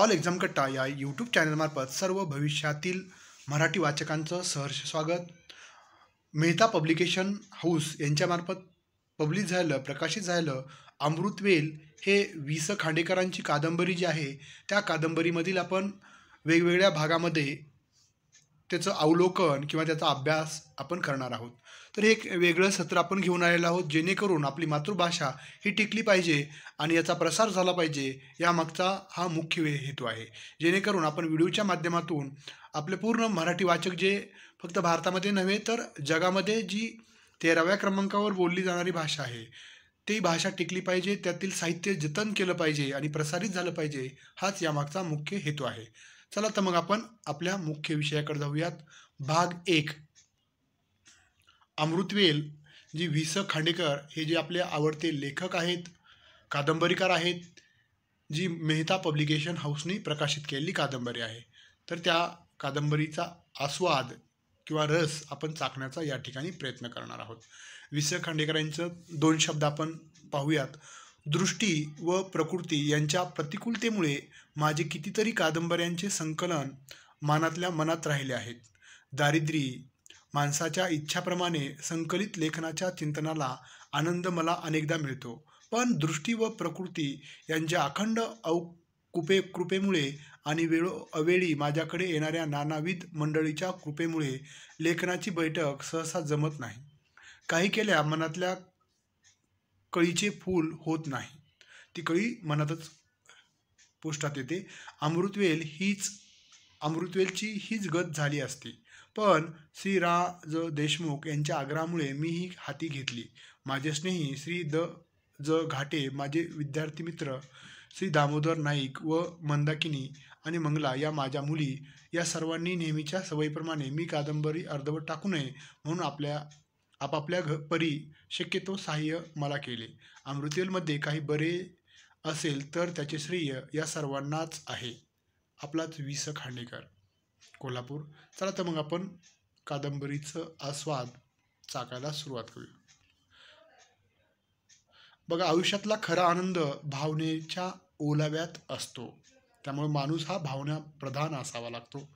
all exam कट्टा या YouTube चॅनलमार्फत सर्व भविष्यातील मराठी वाचकांचं सहर्ष स्वागत मेहता पब्लिकेशन हाऊस यांच्यामार्फत पब्लिश झालं प्रकाशित झालं अमृतवेल हे वि स खांडेकरांची कादंबरी जी आहे त्या कादंबरीमधील आपण वेगवेगळ्या भागामध्ये त्याचं अवलोकन किंवा त्याचा अभ्यास आपण करणार आहोत तर हे एक वेगळं सत्र आपण घेऊन आलेलं आहोत जेणेकरून आपली मातृभाषा ही टिकली पाहिजे आणि याचा प्रसार झाला पाहिजे यामागचा हा मुख्य हेतू आहे जेणेकरून आपण व्हिडिओच्या माध्यमातून आपले पूर्ण मराठी वाचक जे फक्त भारतामध्ये नव्हे तर जगामध्ये जी तेराव्या क्रमांकावर बोलली जाणारी भाषा आहे ती भाषा टिकली पाहिजे त्यातील साहित्य जतन केलं पाहिजे आणि प्रसारित झालं पाहिजे हाच यामागचा मुख्य हेतू आहे चला तर मग आपण आपल्या मुख्य विषयाकडे जाऊयात भाग एक अमृतवेल जी वि स खांडेकर हे जे आपले आवडते लेखक आहेत कादंबरीकार आहेत जी मेहता पब्लिकेशन हाऊसनी प्रकाशित केलेली कादंबरी आहे तर त्या कादंबरीचा आस्वाद किंवा रस आपण चाकण्याचा या ठिकाणी प्रयत्न करणार आहोत वि स खांडेकरांचं दोन शब्द आपण पाहूयात दृष्टी व प्रकृती यांच्या प्रतिकूलतेमुळे माझे कितीतरी कादंबऱ्यांचे संकलन मानातल्या मनात राहिले आहेत दारिद्र्य माणसाच्या इच्छाप्रमाणे संकलित लेखनाच्या चिंतनाला आनंद मला अनेकदा मिळतो पण दृष्टी व प्रकृती यांच्या अखंड औ कुपे कृपेमुळे आणि वेळो अवेळी माझ्याकडे येणाऱ्या नानाविध मंडळीच्या कृपेमुळे लेखनाची बैठक सहसा जमत नाही काही केल्या मनातल्या कळीचे फूल होत नाही ती कळी मनातच पोष्टात येते अमृतवेल हीच अमृतवेलची हीच गत झाली असते पण श्री रा ज देशमुख यांच्या आग्रहामुळे मी ही हाती घेतली माझे स्नेही श्री द ज घाटे माझे विद्यार्थी मित्र श्री दामोदर नाईक व मंदाकिनी आणि मंगला या माझ्या मुली या सर्वांनी नेहमीच्या सवयीप्रमाणे मी कादंबरी अर्धवट टाकू नये म्हणून आपल्या आपापल्या घ परी शक्यतो सहाय्य मला केले अमृतेलमध्ये काही बरे असेल तर त्याचे श्रेय या सर्वांनाच आहे आपलाच वि स खांडेकर कोल्हापूर चला तर मग आपण कादंबरीचं आस्वाद चाकायला सुरुवात करूया बघा आयुष्यातला खरा आनंद भावनेच्या ओलाव्यात असतो त्यामुळे माणूस हा भावना प्रधान असावा लागतो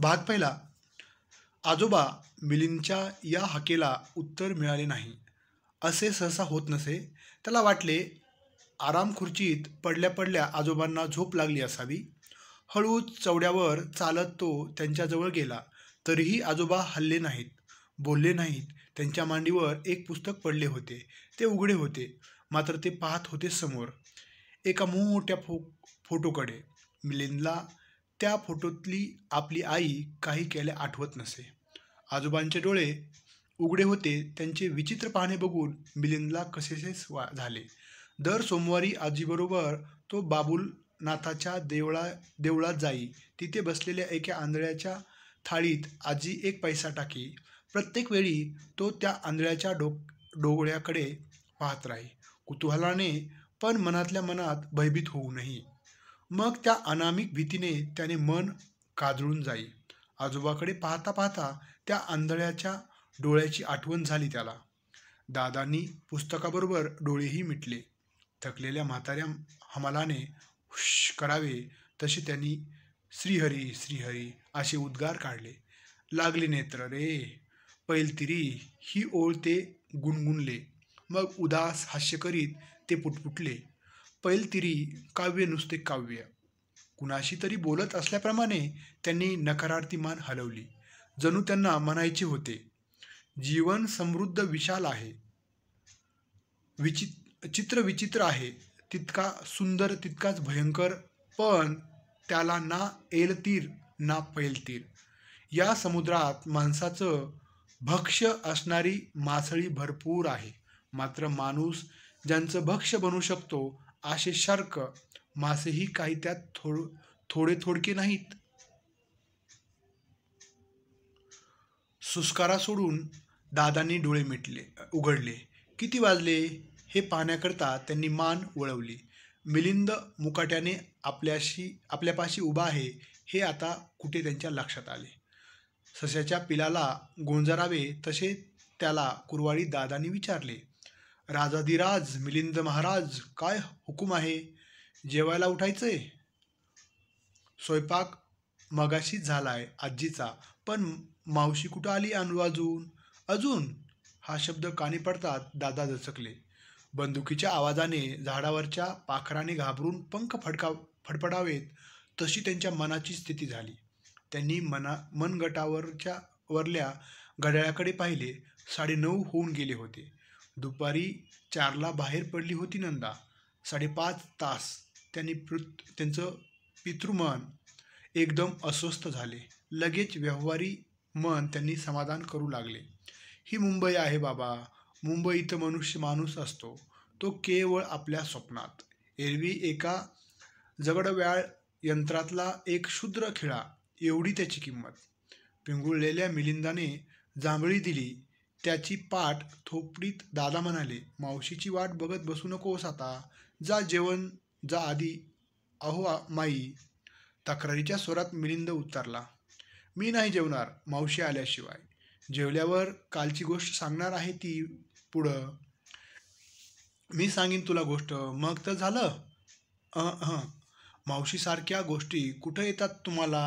भाग पहिला आजोबा मिलिंदच्या या हाकेला उत्तर मिळाले नाही असे सहसा होत नसे त्याला वाटले आराम खुर्चीत पडल्या पडल्या आजोबांना झोप लागली असावी हळू चवड्यावर चालत तो त्यांच्याजवळ गेला तरीही आजोबा हल्ले नाहीत बोलले नाहीत त्यांच्या मांडीवर एक पुस्तक पडले होते ते उघडे होते मात्र ते पाहत होते समोर एका मोठ्या फो फोटोकडे मिलिंदला त्या फोटोतली आपली आई काही केल्या आठवत नसे आजोबांचे डोळे उघडे होते त्यांचे विचित्र पाहणे बघून मिलिंदला कसेसे वा झाले दर सोमवारी आजीबरोबर तो बाबुलनाथाच्या देवळा देवळात जाई तिथे बसलेल्या एका आंधळ्याच्या थाळीत आजी एक पैसा टाकी प्रत्येक वेळी तो त्या आंधळ्याच्या डोक डोगळ्याकडे पाहत राही कुतूहलाने पण मनातल्या मनात भयभीत होऊ नये मग त्या अनामिक भीतीने त्याने मन काजळून जाई आजोबाकडे पाहता पाहता त्या आंधळ्याच्या डोळ्याची आठवण झाली त्याला दादांनी पुस्तकाबरोबर डोळेही मिटले थकलेल्या म्हाताऱ्या हमालाने हुश करावे तसे त्यांनी श्रीहरी श्रीहरी असे उद्गार काढले लागले नेत्र रे पैलतिरी ही ओळ ते गुणगुणले मग उदास हास्य करीत ते पुटपुटले पैलतिरी काव्य नुसते काव्य कुणाशी तरी बोलत असल्याप्रमाणे त्यांनी नकारार्थी मान हलवली जणू त्यांना म्हणायचे होते जीवन समृद्ध विशाल आहे विचित्र चित्र विचित्र आहे तितका सुंदर तितकाच भयंकर पण त्याला ना एलतीर ना पैलतीर या समुद्रात माणसाचं भक्ष असणारी मासळी भरपूर आहे मात्र माणूस ज्यांचं भक्ष बनू शकतो असे शार्क मासेही काही त्यात थोड थोडे थोडके नाहीत सुस्कारा सोडून दादांनी डोळे मिटले उघडले किती वाजले हे पाहण्याकरता त्यांनी मान वळवली मिलिंद मुकाट्याने आपल्याशी आपल्यापाशी उभा आहे हे आता कुठे त्यांच्या लक्षात आले सस्याच्या पिलाला गोंजारावे तसे त्याला कुरवाळी दादांनी विचारले राजाधिराज मिलिंद महाराज काय हुकूम आहे जेवायला उठायचंय स्वयंपाक मगाशीच झालाय आजीचा पण मावशी कुठं आली आणू अजून अजून हा शब्द कानी पडतात दादा दचकले बंदुकीच्या आवाजाने झाडावरच्या पाखराने घाबरून पंख फडका फडफडावेत तशी त्यांच्या मनाची स्थिती झाली त्यांनी मना मनगटावरच्या वरल्या घड्याळाकडे पाहिले नऊ होऊन गेले होते दुपारी चारला बाहेर पडली होती नंदा साडेपाच तास त्यांनी पृत त्यांचं पितृमन एकदम अस्वस्थ झाले लगेच व्यवहारी मन त्यांनी समाधान करू लागले ही मुंबई आहे बाबा मुंबईत मनुष्य माणूस असतो तो केवळ आपल्या स्वप्नात एरवी एका जगडव्याळ यंत्रातला एक क्षुद्र खिळा एवढी त्याची किंमत पिंगुळलेल्या मिलिंदाने जांभळी दिली त्याची पाठ थोपडीत दादा म्हणाले मावशीची वाट बघत बसू नकोस आता जा जेवण जा आधी अहो माई तक्रारीच्या स्वरात मिलिंद उतरला मी नाही जेवणार मावशी आल्याशिवाय जेवल्यावर कालची गोष्ट सांगणार आहे ती पुढं मी सांगेन तुला गोष्ट मग तर झालं हां मावशीसारख्या गोष्टी कुठं येतात तुम्हाला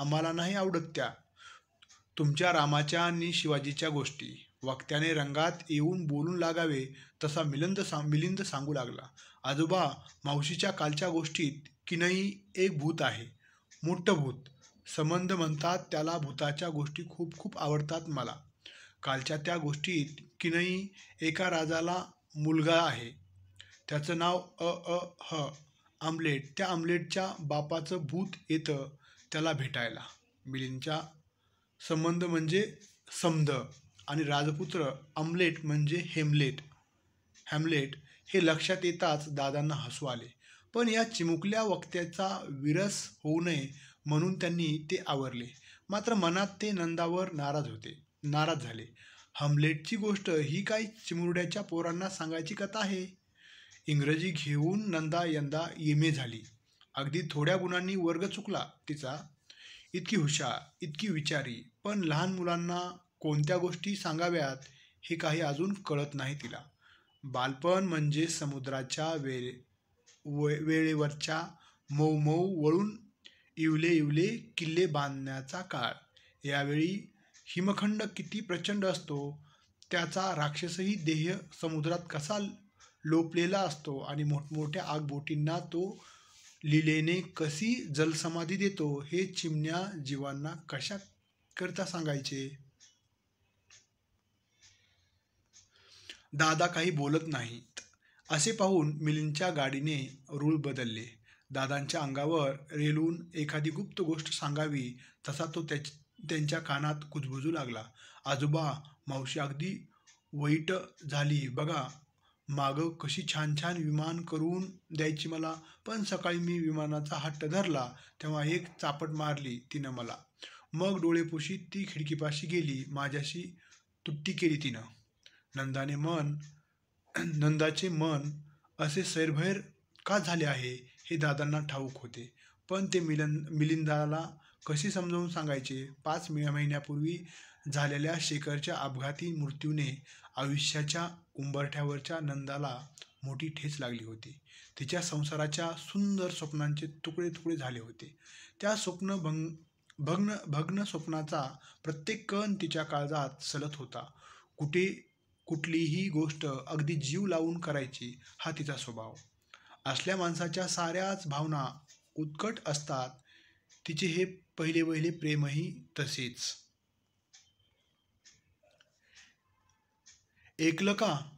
आम्हाला नाही आवडत त्या तुमच्या रामाच्या आणि शिवाजीच्या गोष्टी वक्त्याने रंगात येऊन बोलून लागावे तसा मिलिंद सा मिलिंद सांगू लागला आजोबा मावशीच्या कालच्या गोष्टीत किनई एक भूत आहे मोठं भूत संबंध म्हणतात त्याला भूताच्या गोष्टी खूप खूप आवडतात मला कालच्या त्या गोष्टीत किनई एका राजाला मुलगा आहे त्याचं नाव अ अ ह आमलेट त्या आमलेटच्या बापाचं भूत येतं त्याला भेटायला मिलिंदचा संबंध म्हणजे समध आणि राजपुत्र अमलेट म्हणजे हेमलेट हॅमलेट हे लक्षात येताच दादांना हसू आले पण या चिमुकल्या वक्त्याचा विरस होऊ नये म्हणून त्यांनी ते आवरले मात्र मनात ते नंदावर नाराज होते नाराज झाले हमलेटची गोष्ट ही काय चिमुरड्याच्या पोरांना सांगायची कथा आहे इंग्रजी घेऊन नंदा यंदा येमे झाली अगदी थोड्या गुणांनी वर्ग चुकला तिचा इतकी हुशार इतकी विचारी पण लहान मुलांना कोणत्या गोष्टी सांगाव्यात हे काही अजून कळत नाही तिला बालपण म्हणजे समुद्राच्या वे वेळेवरच्या मऊ मऊ वळून इवले इवले किल्ले बांधण्याचा काळ यावेळी हिमखंड किती प्रचंड असतो त्याचा राक्षसही देह समुद्रात कसा लोपलेला असतो आणि मोठमोठ्या आगबोटींना तो लिलेने कशी जलसमाधी देतो हे चिमण्या जीवांना कशा करता सांगायचे दादा काही बोलत नाहीत असे पाहून मिलिंदच्या गाडीने रूळ बदलले दादांच्या अंगावर रेलून एखादी गुप्त गोष्ट सांगावी तसा तो त्याच त्यांच्या कानात कुजबुजू लागला आजोबा मावशी अगदी वाईट झाली बघा मागं कशी छान छान विमान करून द्यायची मला पण सकाळी मी विमानाचा हट्ट धरला तेव्हा एक चापट मारली तिनं मला मग डोळे ती खिडकीपाशी गेली माझ्याशी तुट्टी केली तिनं नंदाने मन नंदाचे मन असे सैरभैर का झाले आहे हे दादांना ठाऊक होते पण ते मिलन मिलिंदाला कसे समजावून सांगायचे पाच महिन्यापूर्वी झालेल्या शेखरच्या अपघाती मृत्यूने आयुष्याच्या उंबरठ्यावरच्या नंदाला मोठी ठेस लागली होती तिच्या संसाराच्या सुंदर स्वप्नांचे तुकडे तुकडे झाले होते त्या स्वप्न भंग भग्न भग्न स्वप्नाचा प्रत्येक कण तिच्या काळजात सलत होता कुठे कुठलीही गोष्ट अगदी जीव लावून करायची हा तिचा स्वभाव असल्या माणसाच्या साऱ्याच भावना उत्कट असतात तिचे हे पहिले पहिले प्रेमही तसेच एकलका का